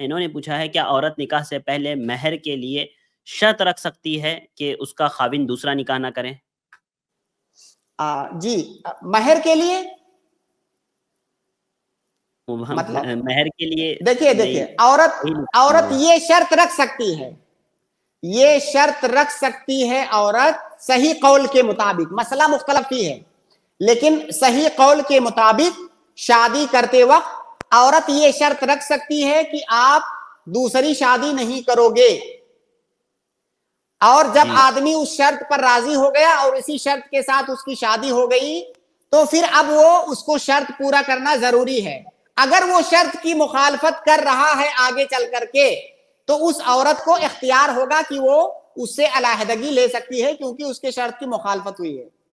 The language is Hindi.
इन्होंने पूछा है क्या औरत निकाह से पहले महर के लिए शर्त रख सकती है कि उसका खाविन दूसरा निकाह ना करें आ, जी महर के लिए मतलब महर के लिए देखिए देखिए औरत औरत हाँ। ये शर्त रख सकती है ये शर्त रख सकती है औरत सही कौल के मुताबिक मसला मुख्तलफ ही है लेकिन सही कौल के मुताबिक शादी करते वक्त औरत ये शर्त रख सकती है कि आप दूसरी शादी नहीं करोगे और जब आदमी उस शर्त पर राजी हो गया और इसी शर्त के साथ उसकी शादी हो गई तो फिर अब वो उसको शर्त पूरा करना जरूरी है अगर वो शर्त की मुखालफत कर रहा है आगे चल करके तो उस औरत को इख्तियार होगा कि वो उससे अलाहदगी ले सकती है क्योंकि उसके शर्त की मुखालफत हुई है